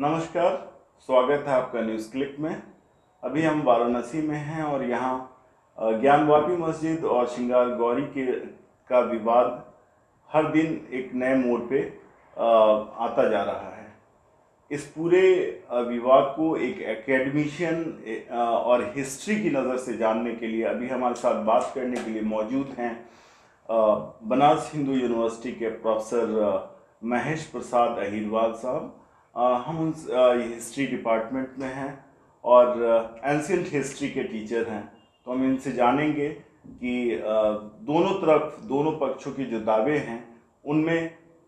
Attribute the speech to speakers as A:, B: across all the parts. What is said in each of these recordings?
A: नमस्कार स्वागत है आपका न्यूज़ क्लिक में अभी हम वाराणसी में हैं और यहाँ ज्ञानवापी मस्जिद और श्रृंगार गौरी के का विवाद हर दिन एक नए मोड़ पे आता जा रहा है इस पूरे विवाद को एक एकेडमिशियन और हिस्ट्री की नज़र से जानने के लिए अभी हमारे साथ बात करने के लिए मौजूद हैं बनारस हिंदू यूनिवर्सिटी के प्रोफेसर महेश प्रसाद अहिरवाल साहब हम उन हिस्ट्री डिपार्टमेंट में हैं और एंशियंट हिस्ट्री के टीचर हैं तो हम इनसे जानेंगे कि दोनों तरफ दोनों पक्षों की जो दावे हैं उनमें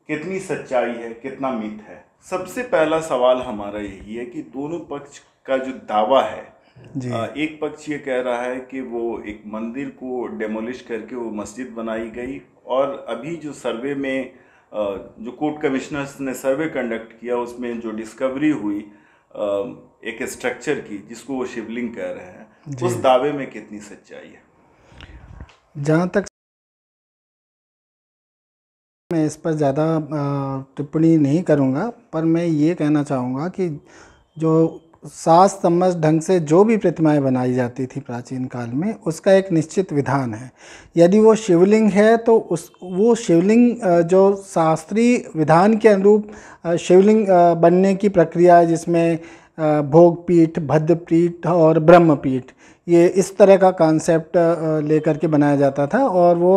A: कितनी सच्चाई है कितना मिथ है सबसे पहला सवाल हमारा यही है कि दोनों पक्ष का जो दावा है जी। एक पक्ष ये कह रहा है कि वो एक मंदिर को डेमोलिश करके वो मस्जिद बनाई गई और अभी जो सर्वे में जो कोर्ट कमिश्नर्स ने सर्वे कंडक्ट किया उसमें जो डिस्कवरी हुई एक स्ट्रक्चर की जिसको वो शिवलिंग कह रहे हैं उस दावे में कितनी सच्चाई है
B: जहाँ तक मैं इस पर ज़्यादा टिप्पणी नहीं करूँगा पर मैं ये कहना चाहूँगा कि जो सास समझ ढंग से जो भी प्रतिमाएं बनाई जाती थी प्राचीन काल में उसका एक निश्चित विधान है यदि वो शिवलिंग है तो उस वो शिवलिंग जो शास्त्रीय विधान के अनुरूप शिवलिंग बनने की प्रक्रिया जिसमें भोगपीठ भद्रपीठ और ब्रह्मपीठ ये इस तरह का कॉन्सेप्ट लेकर के बनाया जाता था और वो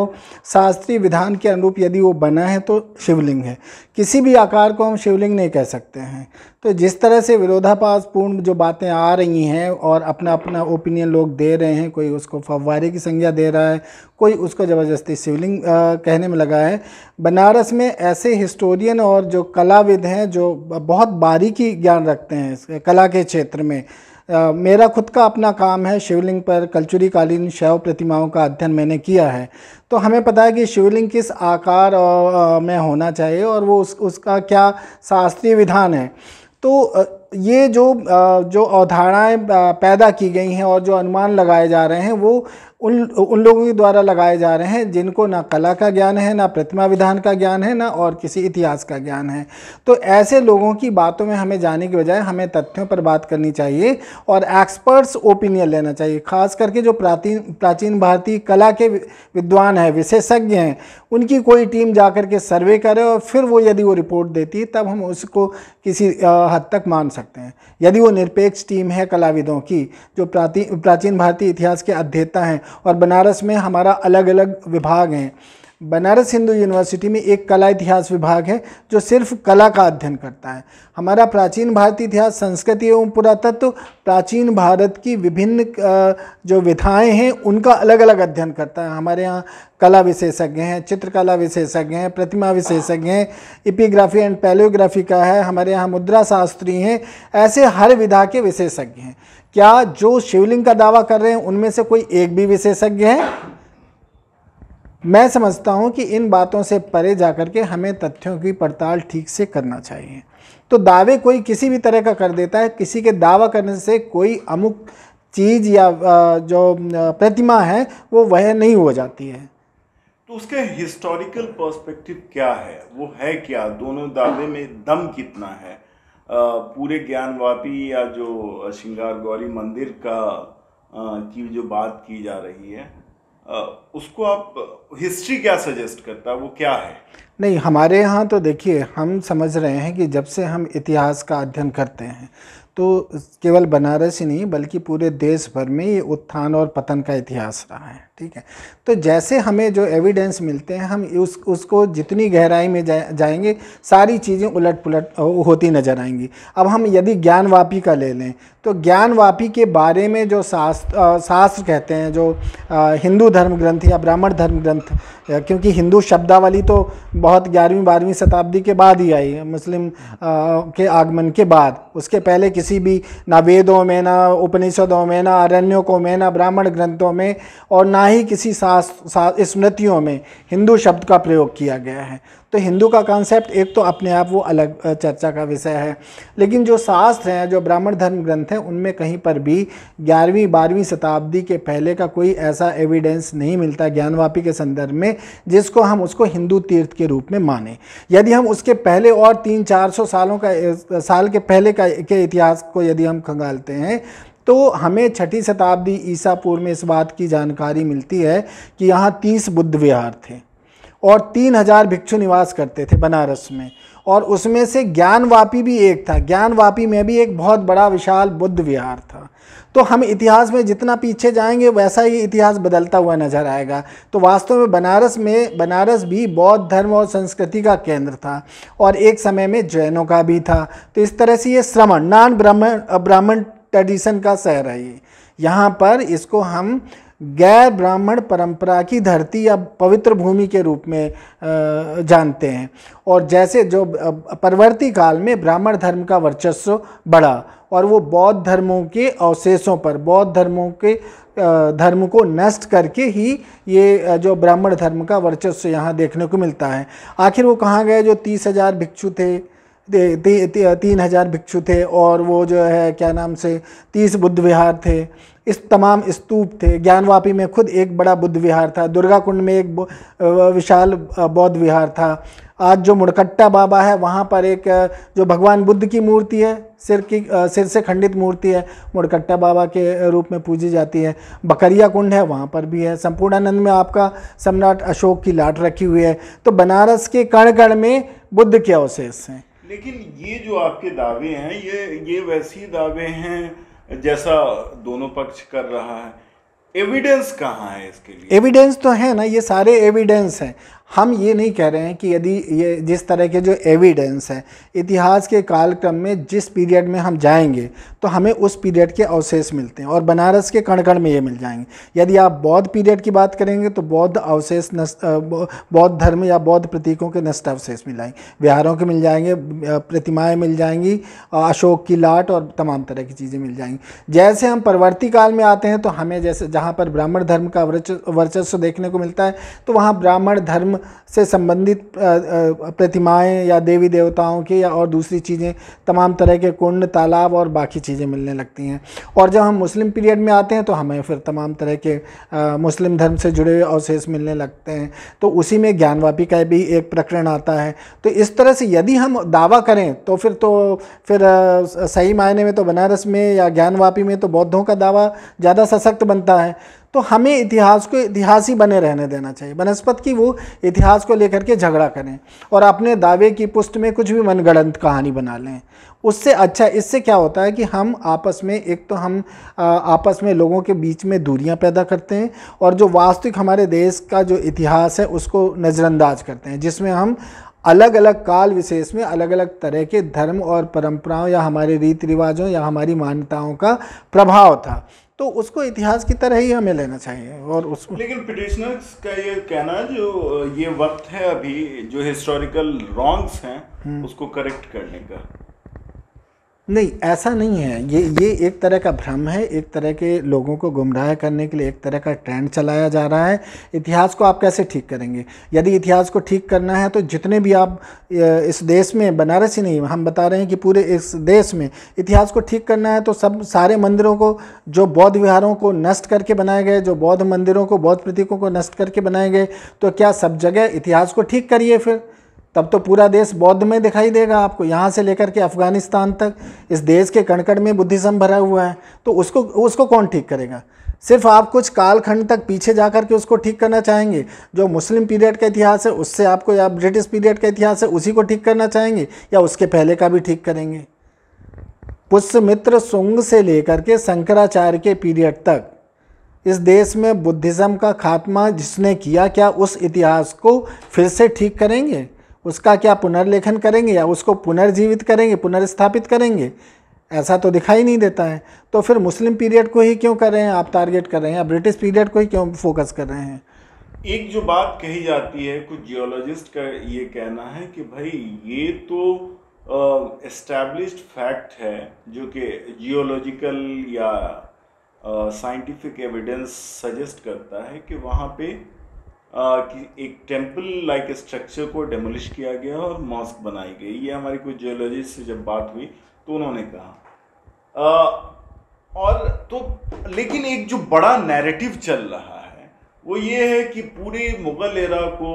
B: शास्त्रीय विधान के अनुरूप यदि वो बना है तो शिवलिंग है किसी भी आकार को हम शिवलिंग नहीं कह सकते हैं तो जिस तरह से पूर्ण जो बातें आ रही हैं और अपना अपना ओपिनियन लोग दे रहे हैं कोई उसको फव्वारे की संज्ञा दे रहा है कोई उसको ज़बरदस्ती शिवलिंग कहने में लगा है बनारस में ऐसे हिस्टोरियन और जो कलाविद हैं जो बहुत बारीकी ज्ञान रखते हैं कला के क्षेत्र में मेरा खुद का अपना काम है शिवलिंग पर कल्चुरी कालीन शैव प्रतिमाओं का अध्ययन मैंने किया है तो हमें पता है कि शिवलिंग किस आकार में होना चाहिए और वो उस उसका क्या शास्त्रीय विधान है तो ये जो जो अवधारणाएँ पैदा की गई हैं और जो अनुमान लगाए जा रहे हैं वो उन उन लोगों के द्वारा लगाए जा रहे हैं जिनको ना कला का ज्ञान है ना प्रतिमा विधान का ज्ञान है ना और किसी इतिहास का ज्ञान है तो ऐसे लोगों की बातों में हमें जाने के बजाय हमें तथ्यों पर बात करनी चाहिए और एक्सपर्ट्स ओपिनियन लेना चाहिए खास करके जो प्राचीन प्राचीन भारतीय कला के विद्वान हैं विशेषज्ञ हैं उनकी कोई टीम जा के सर्वे करे और फिर वो यदि वो रिपोर्ट देती है तब हम उसको किसी हद तक मान सकते सकते हैं यदि वो निरपेक्ष टीम है कलाविदों की जो प्राचीन भारतीय इतिहास के अध्येता हैं और बनारस में हमारा अलग अलग विभाग हैं बनारस हिंदू यूनिवर्सिटी में एक कला इतिहास विभाग है जो सिर्फ कला का अध्ययन करता है हमारा प्राचीन भारतीय इतिहास संस्कृति एवं पुरातत्व प्राचीन भारत की विभिन्न जो विधाएं हैं उनका अलग अलग अध्ययन करता है हमारे यहाँ कला विशेषज्ञ हैं चित्रकला विशेषज्ञ हैं प्रतिमा विशेषज्ञ हैं इपीग्राफी एंड पैलियोग्राफी का है हमारे यहाँ मुद्रा शास्त्री हैं ऐसे हर विधा के विशेषज्ञ हैं क्या जो शिवलिंग का दावा कर रहे हैं उनमें से कोई एक भी विशेषज्ञ है मैं समझता हूँ कि इन बातों से परे जा कर के हमें तथ्यों की पड़ताल ठीक से करना चाहिए तो दावे कोई किसी भी तरह का कर देता है किसी के दावा करने से कोई अमुक चीज़ या जो प्रतिमा है वो वह नहीं हो जाती है
A: तो उसके हिस्टोरिकल पर्सपेक्टिव क्या है वो है क्या दोनों दावे में दम कितना है पूरे ज्ञानवापी या जो श्रृंगार गौरी मंदिर का की जो बात की जा रही है उसको आप हिस्ट्री क्या सजेस्ट करता है वो क्या है
B: नहीं हमारे यहाँ तो देखिए हम समझ रहे हैं कि जब से हम इतिहास का अध्ययन करते हैं तो केवल बनारस ही नहीं बल्कि पूरे देश भर में ये उत्थान और पतन का इतिहास रहा है ठीक है तो जैसे हमें जो एविडेंस मिलते हैं हम उस उसको जितनी गहराई में जा, जाएंगे सारी चीज़ें उलट पुलट होती नज़र आएंगी अब हम यदि ज्ञानवापी का ले लें तो ज्ञानवापी के बारे में जो शास्त्र शास्त्र कहते हैं जो हिंदू धर्म ग्रंथ या ब्राह्मण धर्म ग्रंथ क्योंकि हिंदू शब्दावली तो बहुत ग्यारहवीं बारहवीं शताब्दी के बाद ही आई है मुस्लिम आ, के आगमन के बाद उसके पहले किसी भी ना वेदों में ना उपनिषदों में ना अरण्यों को में ना ब्राह्मण ग्रंथों में और ना ही किसी स्मृतियों में हिंदू शब्द का प्रयोग किया गया है तो हिंदू का कॉन्सेप्ट एक तो अपने आप वो अलग चर्चा का विषय है लेकिन जो शास्त्र हैं जो ब्राह्मण धर्म ग्रंथ हैं उनमें कहीं पर भी ग्यारहवीं बारहवीं शताब्दी के पहले का कोई ऐसा एविडेंस नहीं मिलता ज्ञानवापी के संदर्भ में जिसको हम उसको हिंदू तीर्थ के रूप में माने यदि हम उसके पहले और तीन चार सौ सालों का साल के पहले का के इतिहास को यदि हम खंगालते हैं तो हमें छठी शताब्दी ईसा पूर्व में इस बात की जानकारी मिलती है कि यहाँ तीस बुद्ध विहार थे और तीन हजार भिक्षु निवास करते थे बनारस में और उसमें से ज्ञानवापी भी एक था ज्ञानवापी में भी एक बहुत बड़ा विशाल बुद्ध विहार था तो हम इतिहास में जितना पीछे जाएंगे वैसा ही इतिहास बदलता हुआ नज़र आएगा तो वास्तव में बनारस में बनारस भी बौद्ध धर्म और संस्कृति का केंद्र था और एक समय में जैनों का भी था तो इस तरह से ये श्रमण नान ब्राह्मण ब्राह्मण ट्रेडिशन का शहर है ये यहाँ पर इसको हम गैर ब्राह्मण परंपरा की धरती या पवित्र भूमि के रूप में जानते हैं और जैसे जो परवर्ती काल में ब्राह्मण धर्म का वर्चस्व बढ़ा और वो बौद्ध धर्मों के अवशेषों पर बौद्ध धर्मों के धर्म को नष्ट करके ही ये जो ब्राह्मण धर्म का वर्चस्व यहाँ देखने को मिलता है आखिर वो कहाँ गए जो तीस हजार भिक्षु थे तीन हजार भिक्षु थे और वो जो है क्या नाम से तीस बुद्ध विहार थे इस तमाम स्तूप थे ज्ञानवापी में खुद एक बड़ा बुद्ध विहार था दुर्गा कुंड में एक विशाल बौद्ध विहार था आज जो मुड़कट्टा बाबा है वहाँ पर एक जो भगवान बुद्ध की मूर्ति है सिर की सिर से खंडित मूर्ति है मुड़कट्टा बाबा के रूप में पूजी जाती है बकरिया कुंड है वहाँ पर भी है संपूर्णानंद में आपका सम्राट अशोक की लाट रखी हुई है तो बनारस के कण कण में बुद्ध के अवशेष हैं
A: लेकिन ये जो आपके दावे हैं ये ये वैसी दावे हैं जैसा दोनों पक्ष कर रहा है एविडेंस कहाँ है इसके
B: लिए एविडेंस तो है ना ये सारे एविडेंस हैं हम ये नहीं कह रहे हैं कि यदि ये जिस तरह के जो एविडेंस हैं इतिहास के कालक्रम में जिस पीरियड में हम जाएंगे तो हमें उस पीरियड के अवशेष मिलते हैं और बनारस के कण कण में ये मिल जाएंगे यदि आप बौद्ध पीरियड की बात करेंगे तो बौद्ध अवशेष नष्ट बौद्ध धर्म या बौद्ध प्रतीकों के नष्ट अवशेष मिल जाएंगे विहारों के मिल जाएंगे प्रतिमाएँ मिल जाएंगी अशोक की लाट और तमाम तरह की चीज़ें मिल जाएंगी जैसे हम परवर्ती काल में आते हैं तो हमें जैसे जहाँ पर ब्राह्मण धर्म का वर्चस्व देखने को मिलता है तो वहाँ ब्राह्मण धर्म से संबंधित प्रतिमाएं या देवी देवताओं की या और दूसरी चीज़ें तमाम तरह के कुंड तालाब और बाकी चीज़ें मिलने लगती हैं और जब हम मुस्लिम पीरियड में आते हैं तो हमें फिर तमाम तरह के मुस्लिम धर्म से जुड़े हुए अवशेष मिलने लगते हैं तो उसी में ज्ञानवापी का भी एक प्रकरण आता है तो इस तरह से यदि हम दावा करें तो फिर तो फिर सही मायने में तो बनारस में या ज्ञानवापी में तो बौद्धों का दावा ज़्यादा सशक्त बनता है तो हमें इतिहास को इतिहास ही बने रहने देना चाहिए बनस्पत की वो इतिहास को लेकर के झगड़ा करें और अपने दावे की पुष्ट में कुछ भी मनगढ़ंत कहानी बना लें उससे अच्छा इससे क्या होता है कि हम आपस में एक तो हम आ, आपस में लोगों के बीच में दूरियां पैदा करते हैं और जो वास्तविक हमारे देश का जो इतिहास है उसको नज़रअंदाज करते हैं जिसमें हम अलग अलग काल विशेष में अलग अलग तरह के धर्म और परंपराओं या हमारे रीति रिवाजों या हमारी मान्यताओं का प्रभाव था तो उसको इतिहास की तरह ही हमें लेना चाहिए और उस लेकिन
A: पिटिशनर्स का ये कहना जो ये वक्त है अभी जो हिस्टोरिकल रॉन्ग्स हैं हम्म। उसको करेक्ट करने का
B: नहीं ऐसा नहीं है ये ये एक तरह का भ्रम है एक तरह के लोगों को गुमराह करने के लिए एक तरह का ट्रेंड चलाया जा रहा है इतिहास को आप कैसे ठीक करेंगे यदि इतिहास को ठीक करना है तो जितने भी आप इस देश में बनारस ही नहीं हम बता रहे हैं कि पूरे इस देश में इतिहास को ठीक करना है तो सब सारे मंदिरों को जो बौद्ध विहारों को नष्ट करके बनाए गए जो बौद्ध मंदिरों को बौद्ध प्रतीकों को नष्ट करके बनाए गए तो क्या सब जगह इतिहास को ठीक करिए फिर तब तो पूरा देश बौद्ध में दिखाई देगा आपको यहाँ से लेकर के अफ़गानिस्तान तक इस देश के कणकण में बुद्धिज़्म भरा हुआ है तो उसको उसको कौन ठीक करेगा सिर्फ आप कुछ कालखंड तक पीछे जा कर के उसको ठीक करना चाहेंगे जो मुस्लिम पीरियड का इतिहास है उससे आपको या ब्रिटिश पीरियड का इतिहास है उसी को ठीक करना चाहेंगे या उसके पहले का भी ठीक करेंगे पुष्यमित्र सुंग से लेकर के शंकराचार्य के पीरियड तक इस देश में बुद्धिज़्म का खात्मा जिसने किया क्या उस इतिहास को फिर से ठीक करेंगे उसका क्या पुनर्लेखन करेंगे या उसको पुनर्जीवित करेंगे पुनर्स्थापित करेंगे ऐसा तो दिखाई नहीं देता है तो फिर मुस्लिम पीरियड को ही क्यों कर रहे हैं आप टारगेट कर रहे हैं ब्रिटिश पीरियड को ही क्यों फोकस कर रहे हैं
A: एक जो बात कही जाती है कुछ जियोलॉजिस्ट का ये कहना है कि भाई ये तो एस्टेब्लिश्ड uh, फैक्ट है जो कि जियोलॉजिकल या साइंटिफिक एविडेंस सजेस्ट करता है कि वहाँ पे कि एक टेम्पल लाइक स्ट्रक्चर को डेमोलिश किया गया और मॉस्क बनाई गई ये हमारी कुछ जियोलॉजिस्ट से जब बात हुई तो उन्होंने कहा और तो लेकिन एक जो बड़ा नैरेटिव चल रहा है वो ये है कि पूरे मुग़ल एरा को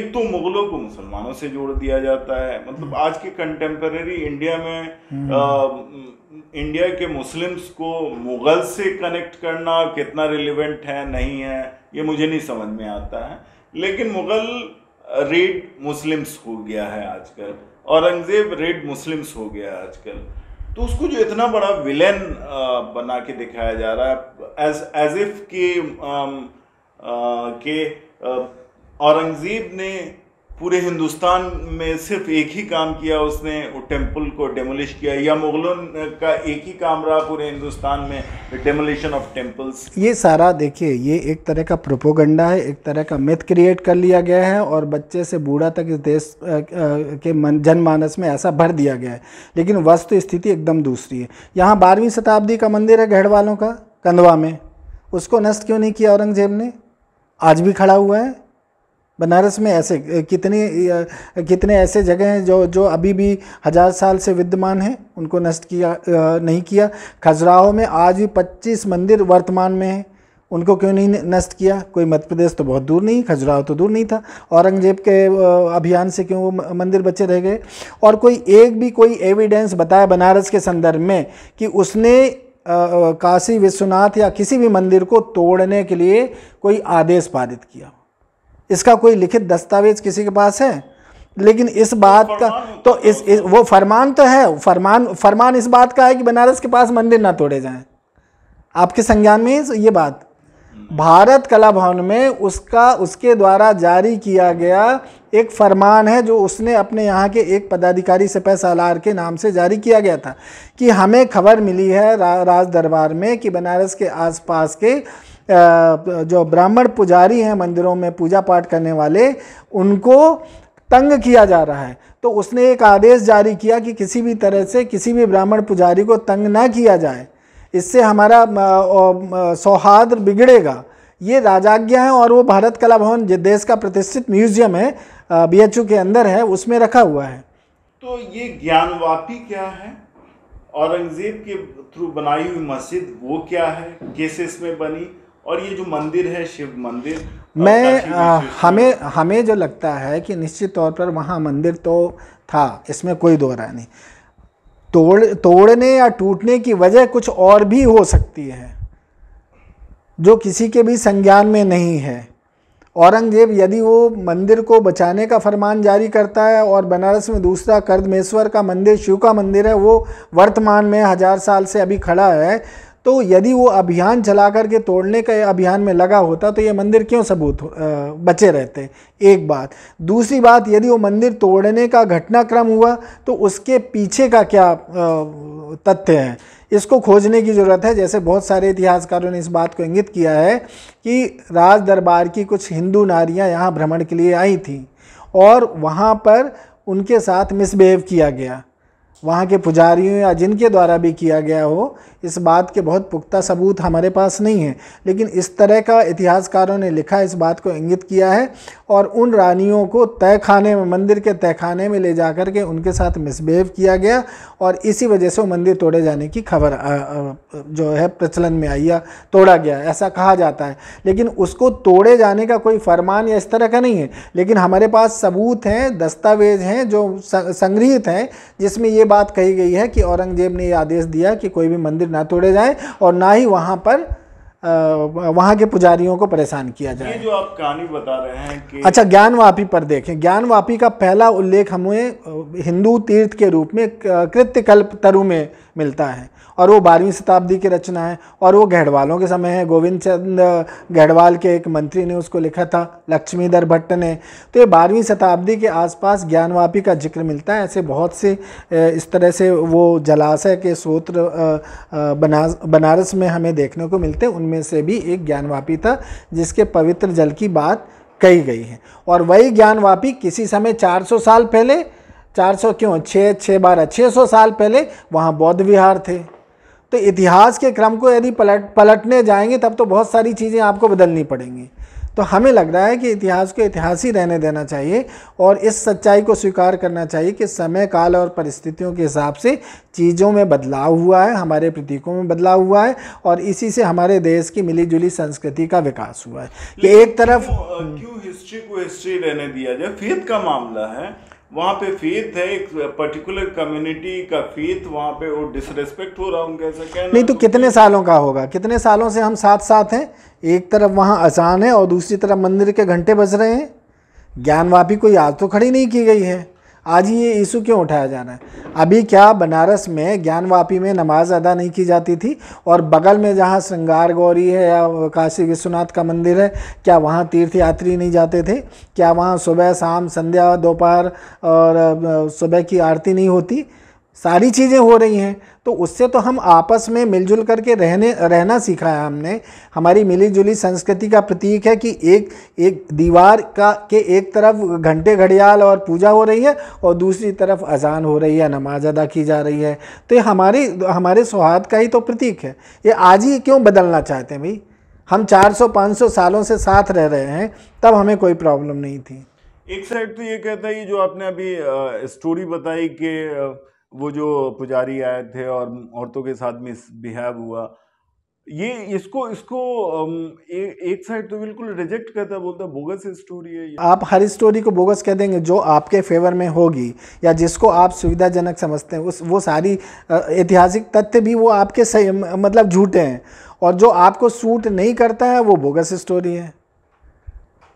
A: एक तो मुगलों को मुसलमानों से जोड़ दिया जाता है मतलब हम्म। आज के कंटेम्प्रेरी इंडिया में आ, हम्म। इंडिया के मुस्लिम्स को मुगल से कनेक्ट करना कितना रिलेवेंट है नहीं है ये मुझे नहीं समझ में आता है लेकिन मुगल रेड मुस्लिम्स हो गया है आजकल औरंगजेब रेड मुस्लिम्स हो गया है आजकल तो उसको जो इतना बड़ा विलेन बना के दिखाया जा रहा है एज एज इफ के आ, के आ, औरंगज़ेब ने पूरे हिंदुस्तान में सिर्फ एक ही काम किया उसने वो टेम्पल को डेमोलिश किया या मुग़लों का एक ही काम रहा पूरे हिंदुस्तान में डेमोलिशन ऑफ टेम्पल्स ये सारा
B: देखिए ये एक तरह का प्रोपोगंडा है एक तरह का मिथ क्रिएट कर लिया गया है और बच्चे से बूढ़ा तक इस देश के मन जनमानस में ऐसा भर दिया गया है लेकिन वस्तु स्थिति एकदम दूसरी है यहाँ बारहवीं शताब्दी का मंदिर है गढ़वालों का कंधवा में उसको नष्ट क्यों नहीं किया औरंगज़ेब ने आज भी खड़ा हुआ है बनारस में ऐसे कितने कितने ऐसे जगह हैं जो जो अभी भी हज़ार साल से विद्यमान हैं उनको नष्ट किया नहीं किया खजुराहो में आज भी पच्चीस मंदिर वर्तमान में हैं उनको क्यों नहीं नष्ट किया कोई मध्य प्रदेश तो बहुत दूर नहीं खजुराहो तो दूर नहीं था औरंगजेब के अभियान से क्यों वो मंदिर बचे रह गए और कोई एक भी कोई एविडेंस बताया बनारस के संदर्भ में कि उसने काशी विश्वनाथ या किसी भी मंदिर को तोड़ने के लिए कोई आदेश पारित किया इसका कोई लिखित दस्तावेज किसी के पास है लेकिन इस बात तो का तो इस, इस वो फरमान तो है फरमान फरमान इस बात का है कि बनारस के पास मंदिर ना तोड़े जाएं आपके संज्ञान में ये बात हम्म। भारत कला भवन में उसका उसके द्वारा जारी किया गया एक फरमान है जो उसने अपने यहाँ के एक पदाधिकारी से पैसा के नाम से जारी किया गया था कि हमें खबर मिली है रा, राज दरबार में कि बनारस के आसपास के जो ब्राह्मण पुजारी हैं मंदिरों में पूजा पाठ करने वाले उनको तंग किया जा रहा है तो उसने एक आदेश जारी किया कि किसी भी तरह से किसी भी ब्राह्मण पुजारी को तंग ना किया जाए इससे हमारा सौहार्द बिगड़ेगा ये राजाज्ञा है और वो भारत कला भवन देश का प्रतिष्ठित म्यूजियम है बी के अंदर है उसमें रखा हुआ है
A: तो ये ज्ञानवापी क्या है औरंगजेब के थ्रू बनाई हुई मस्जिद वो क्या है कैसे इसमें बनी और ये जो मंदिर है शिव मंदिर मैं
B: हमें हमें जो लगता है कि निश्चित तौर पर वहाँ मंदिर तो था इसमें कोई दो राय नहीं तोड़ तोड़ने या टूटने की वजह कुछ और भी हो सकती है जो किसी के भी संज्ञान में नहीं है औरंगजेब यदि वो मंदिर को बचाने का फरमान जारी करता है और बनारस में दूसरा कर्दमेश्वर का मंदिर शिव का मंदिर है वो वर्तमान में हज़ार साल से अभी खड़ा है तो यदि वो अभियान चला करके तोड़ने का अभियान में लगा होता तो ये मंदिर क्यों सबूत बचे रहते एक बात दूसरी बात यदि वो मंदिर तोड़ने का घटनाक्रम हुआ तो उसके पीछे का क्या तथ्य है इसको खोजने की ज़रूरत है जैसे बहुत सारे इतिहासकारों ने इस बात को इंगित किया है कि राज दरबार की कुछ हिंदू नारियां यहाँ भ्रमण के लिए आई थीं और वहाँ पर उनके साथ मिसबिहेव किया गया वहाँ के पुजारियों या जिनके द्वारा भी किया गया हो इस बात के बहुत पुख्ता सबूत हमारे पास नहीं है लेकिन इस तरह का इतिहासकारों ने लिखा इस बात को इंगित किया है और उन रानियों को तय खाने में मंदिर के तय खाने में ले जा कर के उनके साथ मिसबिहेव किया गया और इसी वजह से वो मंदिर तोड़े जाने की खबर जो है प्रचलन में आई या तोड़ा गया ऐसा कहा जाता है लेकिन उसको तोड़े जाने का कोई फरमान या इस तरह का नहीं है लेकिन हमारे पास सबूत हैं दस्तावेज हैं जो संग्रहित हैं जिसमें ये बात कही गई है कि औरंगजेब ने ये आदेश दिया कि कोई भी मंदिर ना तोड़े जाएं और ना ही वहाँ पर वहाँ के पुजारियों को परेशान किया जाए ये
A: जो आप कहानी बता रहे हैं कि अच्छा
B: ज्ञानवापी पर देखें ज्ञानवापी का पहला उल्लेख हमें हिंदू तीर्थ के रूप में कृत्यकल्प तरु में मिलता है और वो बारहवीं शताब्दी की रचना है और वो गढ़वालों के समय है गोविंद चंद गढ़वाल के एक मंत्री ने उसको लिखा था लक्ष्मीधर भट्ट ने तो ये बारहवीं शताब्दी के आसपास ज्ञानवापी का जिक्र मिलता है ऐसे बहुत से इस तरह से वो जलाशय के स्रोत्र बना बनारस में हमें देखने को मिलते हैं उनमें से भी एक ज्ञानवापी था जिसके पवित्र जल की बात कही गई है और वही ज्ञानवापी किसी समय 400 साल पहले 400 क्यों छः छः बारह छः सौ साल पहले वहाँ बौद्ध विहार थे तो इतिहास के क्रम को यदि पलट पलटने जाएंगे तब तो बहुत सारी चीज़ें आपको बदलनी पड़ेंगी तो हमें लग रहा है कि इतिहास को इतिहास ही रहने देना चाहिए और इस सच्चाई को स्वीकार करना चाहिए कि समय काल और परिस्थितियों के हिसाब से चीज़ों में बदलाव हुआ है हमारे प्रतीकों में बदलाव हुआ है और इसी से हमारे देश की मिलीजुली संस्कृति का विकास हुआ है कि एक तरफ क्यों
A: हिस्ट्री को हिस्ट्री रहने दिया जाए फेथ का मामला है वहाँ पे फेथ है एक पर्टिकुलर कम्युनिटी का फेथ वहाँ पे वो डिसरेस्पेक्ट हो रहा उनका ऐसा कहना नहीं तो,
B: तो कितने सालों का होगा कितने सालों से हम साथ साथ हैं एक तरफ वहाँ अजान है और दूसरी तरफ मंदिर के घंटे बज रहे हैं ज्ञानवापी कोई आज तो खड़ी नहीं की गई है आज ये इशू क्यों उठाया जा रहा है अभी क्या बनारस में ज्ञानवापी में नमाज अदा नहीं की जाती थी और बगल में जहाँ श्रृंगार गौरी है या काशी विश्वनाथ का मंदिर है क्या वहाँ तीर्थ यात्री नहीं जाते थे क्या वहाँ सुबह शाम संध्या दोपहर और सुबह की आरती नहीं होती सारी चीज़ें हो रही हैं तो उससे तो हम आपस में मिलजुल करके रहने रहना सीखा है हमने हमारी मिली जुली संस्कृति का प्रतीक है कि एक एक दीवार का के एक तरफ घंटे घड़ियाल और पूजा हो रही है और दूसरी तरफ अजान हो रही है नमाज अदा की जा रही है तो ये हमारी हमारे सौहार्द का ही तो प्रतीक है ये आज ही क्यों बदलना चाहते हैं भाई हम 400-500 सालों से साथ रह रहे हैं तब हमें कोई प्रॉब्लम नहीं थी
A: एक साइड तो ये कहता है जो आपने अभी स्टोरी बताई कि वो जो पुजारी आए थे और औरतों के साथ मिस बिहेव हुआ ये इसको इसको ए, एक साइड तो बिल्कुल रिजेक्ट करता बोलता बोगस स्टोरी
B: है आप हर स्टोरी को बोगस कह देंगे जो आपके फेवर में होगी या जिसको आप सुविधाजनक समझते हैं उस वो सारी ऐतिहासिक तथ्य भी वो आपके सही मतलब झूठे हैं और जो आपको सूट नहीं करता है वो बोगस स्टोरी है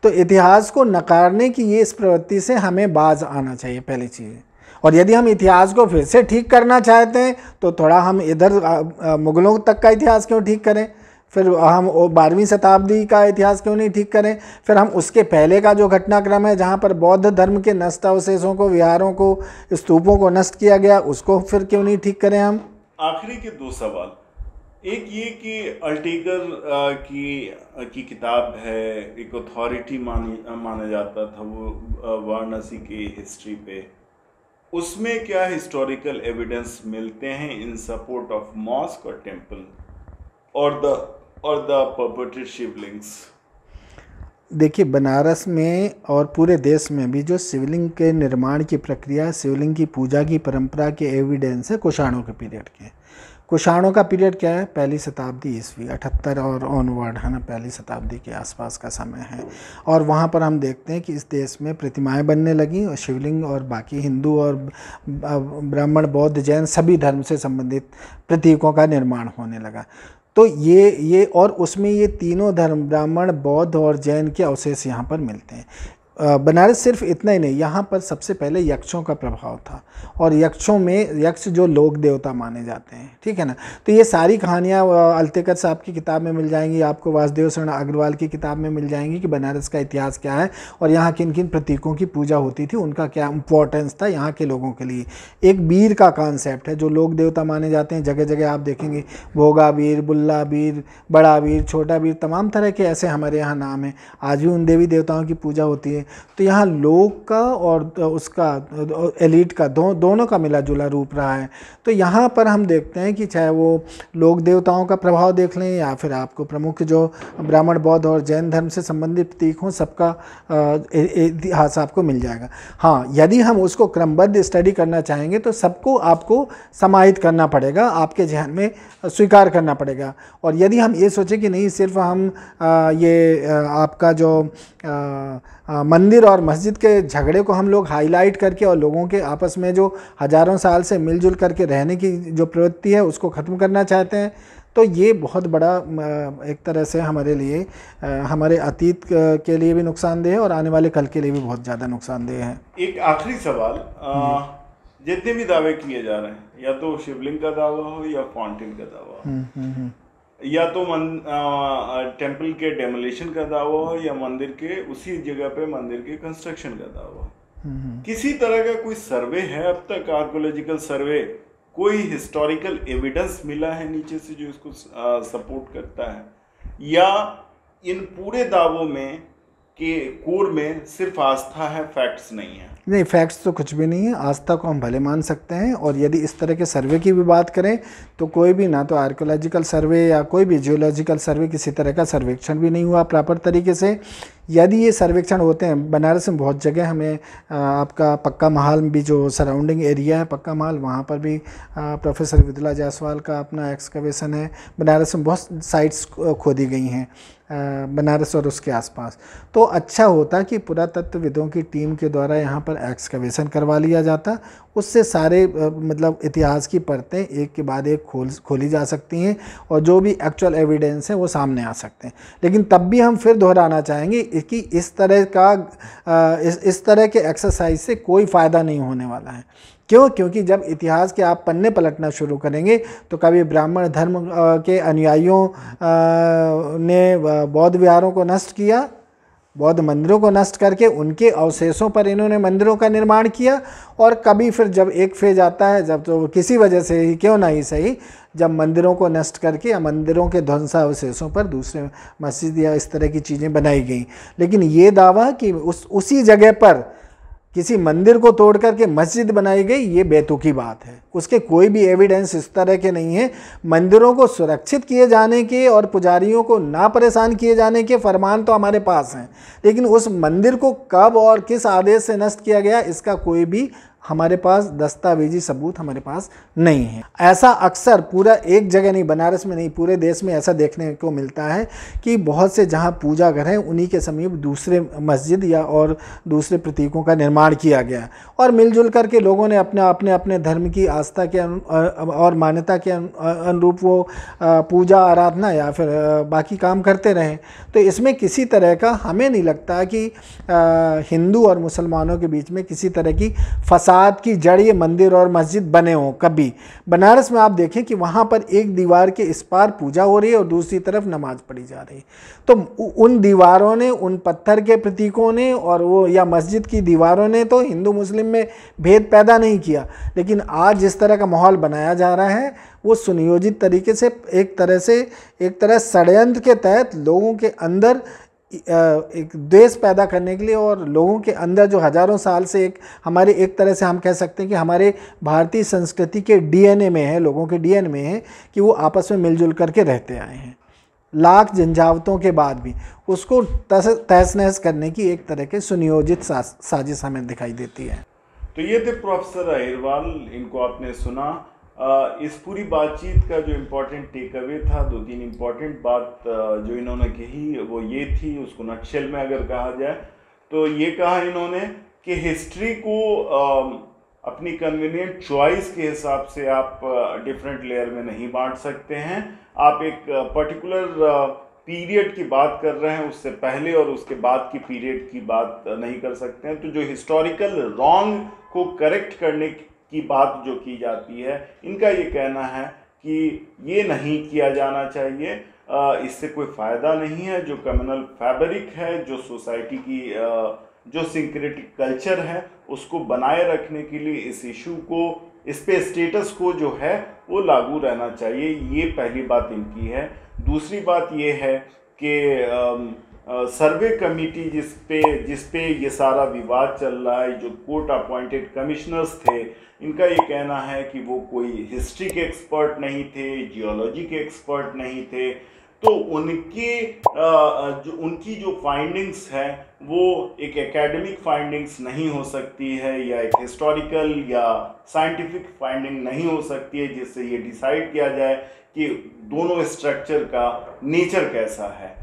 B: तो इतिहास को नकारने की ये इस प्रवृत्ति से हमें बाज आना चाहिए पहली चीज़ और यदि हम इतिहास को फिर से ठीक करना चाहते हैं तो थोड़ा हम इधर मुग़लों तक का इतिहास क्यों ठीक करें फिर हम बारहवीं शताब्दी का इतिहास क्यों नहीं ठीक करें फिर हम उसके पहले का जो घटनाक्रम है जहाँ पर बौद्ध धर्म के नष्ट अवशेषों को विहारों को स्तूपों को नष्ट किया गया उसको फिर क्यों नहीं ठीक करें हम
A: आखिरी के दो सवाल एक ये कि अल्टीगर की की किताब है एक अथॉरिटी मानी माना जाता था वो वाराणसी की हिस्ट्री पे उसमें क्या हिस्टोरिकल एविडेंस मिलते हैं इन सपोर्ट ऑफ मॉस्क और टेम्पल और द और द पर्पोटेड शिवलिंग्स
B: देखिए बनारस में और पूरे देश में भी जो शिवलिंग के निर्माण की प्रक्रिया शिवलिंग की पूजा की परंपरा के एविडेंस है कुषाणों के पीरियड के कुषाणों का पीरियड क्या है पहली शताब्दी ईस्वी अठहत्तर और ऑनवर्ड है ना पहली शताब्दी के आसपास का समय है और वहाँ पर हम देखते हैं कि इस देश में प्रतिमाएं बनने लगी और शिवलिंग और बाकी हिंदू और ब्राह्मण बौद्ध जैन सभी धर्म से संबंधित प्रतीकों का निर्माण होने लगा तो ये ये और उसमें ये तीनों धर्म ब्राह्मण बौद्ध और जैन के अवशेष यहाँ पर मिलते हैं बनारस सिर्फ इतना ही नहीं यहाँ पर सबसे पहले यक्षों का प्रभाव था और यक्षों में यक्ष जो लोक देवता माने जाते हैं ठीक है ना तो ये सारी कहानियाँ अल्तेकर साहब की किताब में मिल जाएंगी आपको वासुदेव शरण अग्रवाल की किताब में मिल जाएंगी कि बनारस का इतिहास क्या है और यहाँ किन किन प्रतीकों की पूजा होती थी उनका क्या इंपॉर्टेंस था यहाँ के लोगों के लिए एक वीर का कॉन्सेप्ट है जो लोक देवता माने जाते हैं जगह जगह आप देखेंगे भोगा वीर बुल्ला वीर बड़ा वीर छोटा वीर तमाम तरह के ऐसे हमारे यहाँ नाम हैं आज भी उन देवी देवताओं की पूजा होती है तो यहाँ लोक का और उसका एलिट का दो, दोनों का मिला जुला रूप रहा है तो यहाँ पर हम देखते हैं कि चाहे वो लोक देवताओं का प्रभाव देख लें या फिर आपको प्रमुख जो ब्राह्मण बौद्ध और जैन धर्म से संबंधित प्रतीक हों सबका इतिहास आपको मिल जाएगा हाँ यदि हम उसको क्रमबद्ध स्टडी करना चाहेंगे तो सबको आपको समाहित करना पड़ेगा आपके जहन में स्वीकार करना पड़ेगा और यदि हम ये सोचें कि नहीं सिर्फ हम आ, ये आ, आपका जो आ, मंदिर और मस्जिद के झगड़े को हम लोग हाईलाइट करके और लोगों के आपस में जो हज़ारों साल से मिलजुल करके रहने की जो प्रवृत्ति है उसको ख़त्म करना चाहते हैं तो ये बहुत बड़ा एक तरह से हमारे लिए हमारे अतीत के लिए भी नुकसानदेह है और आने वाले कल के लिए भी बहुत ज़्यादा नुकसानदेह है
A: एक आखिरी सवाल जितने भी दावे किए जा रहे हैं या तो शिवलिंग का दावा हो या फाउंटेन का दावा हम्म, हम्म, हम्म। या तो मन, टेम्पल के डेमोलेशन का दावा हो या मंदिर के उसी जगह पे मंदिर के कंस्ट्रक्शन का दावा हो किसी तरह का कोई सर्वे है अब तक आर्कोलॉजिकल सर्वे कोई हिस्टोरिकल एविडेंस मिला है नीचे से जो इसको सपोर्ट करता है या इन पूरे दावों में कि कूर में सिर्फ आस्था है फैक्ट्स नहीं है
B: नहीं फैक्ट्स तो कुछ भी नहीं है आस्था को हम भले मान सकते हैं और यदि इस तरह के सर्वे की भी बात करें तो कोई भी ना तो आर्कोलॉजिकल सर्वे या कोई भी जियोलॉजिकल सर्वे किसी तरह का सर्वेक्षण भी नहीं हुआ प्रॉपर तरीके से यदि ये सर्वेक्षण होते हैं बनारस में बहुत जगह हमें आपका पक्का महल भी जो सराउंडिंग एरिया है पक्का महल वहाँ पर भी प्रोफेसर विदला जायसवाल का अपना एक्सकवेशन है बनारस में बहुत साइट्स खोदी गई हैं बनारस और उसके आसपास तो अच्छा होता कि पुरातत्वविदों की टीम के द्वारा यहाँ पर एक्सकवेशन करवा लिया जाता उससे सारे मतलब इतिहास की परतें एक के बाद एक खोल खोली जा सकती हैं और जो भी एक्चुअल एविडेंस है वो सामने आ सकते हैं लेकिन तब भी हम फिर दोहराना चाहेंगे कि इस तरह का इस, इस तरह के एक्सरसाइज से कोई फ़ायदा नहीं होने वाला है क्यों क्योंकि जब इतिहास के आप पन्ने पलटना शुरू करेंगे तो कभी ब्राह्मण धर्म के अनुयायियों ने बौद्ध विहारों को नष्ट किया बौद्ध मंदिरों को नष्ट करके उनके अवशेषों पर इन्होंने मंदिरों का निर्माण किया और कभी फिर जब एक फेज आता है जब तो किसी वजह से ही क्यों ना ही सही जब मंदिरों को नष्ट करके या मंदिरों के ध्वंसावशेषों पर दूसरे मस्जिद या इस तरह की चीज़ें बनाई गई लेकिन ये दावा कि उस उसी जगह पर किसी मंदिर को तोड़ करके मस्जिद बनाई गई ये बेतुकी बात है उसके कोई भी एविडेंस इस तरह के नहीं है मंदिरों को सुरक्षित किए जाने के और पुजारियों को ना परेशान किए जाने के फरमान तो हमारे पास हैं लेकिन उस मंदिर को कब और किस आदेश से नष्ट किया गया इसका कोई भी हमारे पास दस्तावेजी सबूत हमारे पास नहीं है ऐसा अक्सर पूरा एक जगह नहीं बनारस में नहीं पूरे देश में ऐसा देखने को मिलता है कि बहुत से जहाँ पूजा घर हैं उन्हीं के समीप दूसरे मस्जिद या और दूसरे प्रतीकों का निर्माण किया गया और मिलजुल करके लोगों ने अपने अपने अपने धर्म की आस्था के और मान्यता के अनुरूप वो पूजा आराधना या फिर बाकी काम करते रहें तो इसमें किसी तरह का हमें नहीं लगता कि हिंदू और मुसलमानों के बीच में किसी तरह की फसाद साथ की जड़ ये मंदिर और मस्जिद बने हों कभी बनारस में आप देखें कि वहाँ पर एक दीवार के इस पार पूजा हो रही है और दूसरी तरफ नमाज पढ़ी जा रही है तो उन दीवारों ने उन पत्थर के प्रतीकों ने और वो या मस्जिद की दीवारों ने तो हिंदू मुस्लिम में भेद पैदा नहीं किया लेकिन आज जिस तरह का माहौल बनाया जा रहा है वो सुनियोजित तरीके से एक तरह से एक तरह षडयंत्र के तहत लोगों के अंदर एक द्वेष पैदा करने के लिए और लोगों के अंदर जो हजारों साल से एक हमारे एक तरह से हम कह सकते हैं कि हमारे भारतीय संस्कृति के डीएनए में है लोगों के डीएनए में है कि वो आपस में मिलजुल करके रहते आए हैं लाख झंझावतों के बाद भी उसको तहस नहस करने की एक तरह के सुनियोजित साजिश हमें दिखाई देती है
A: तो ये थे प्रोफेसर अहिरवाल इनको आपने सुना इस पूरी बातचीत का जो इम्पोर्टेंट टेक अवे था दो तीन इम्पॉर्टेंट बात जो इन्होंने कही वो ये थी उसको नक्शल में अगर कहा जाए तो ये कहा इन्होंने कि हिस्ट्री को अपनी कन्वीनियंट चॉइस के हिसाब से आप डिफरेंट लेयर में नहीं बांट सकते हैं आप एक पर्टिकुलर पीरियड की बात कर रहे हैं उससे पहले और उसके बाद की पीरियड की बात नहीं कर सकते हैं तो जो हिस्टोरिकल रॉन्ग को करेक्ट करने की बात जो की जाती है इनका ये कहना है कि ये नहीं किया जाना चाहिए इससे कोई फ़ायदा नहीं है जो कम्युनल फैब्रिक है जो सोसाइटी की जो सिंक्रेटिक कल्चर है उसको बनाए रखने के लिए इस इशू को इस पे स्टेटस को जो है वो लागू रहना चाहिए ये पहली बात इनकी है दूसरी बात ये है कि सर्वे कमेटी जिस पे जिस पे ये सारा विवाद चल रहा है जो कोर्ट अपॉइंटेड कमिश्नर्स थे इनका ये कहना है कि वो कोई हिस्ट्री के एक्सपर्ट नहीं थे जियोलॉजी के एक्सपर्ट नहीं थे तो उनकी जो उनकी जो फाइंडिंग्स है वो एक एकेडमिक फाइंडिंग्स नहीं हो सकती है या एक हिस्टोरिकल या साइंटिफिक फाइंडिंग नहीं हो सकती है जिससे ये डिसाइड किया जाए कि दोनों स्ट्रक्चर का नेचर कैसा है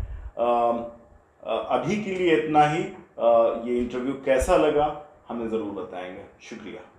A: अभी के लिए इतना ही ये इंटरव्यू कैसा लगा हमें ज़रूर बताएंगे शुक्रिया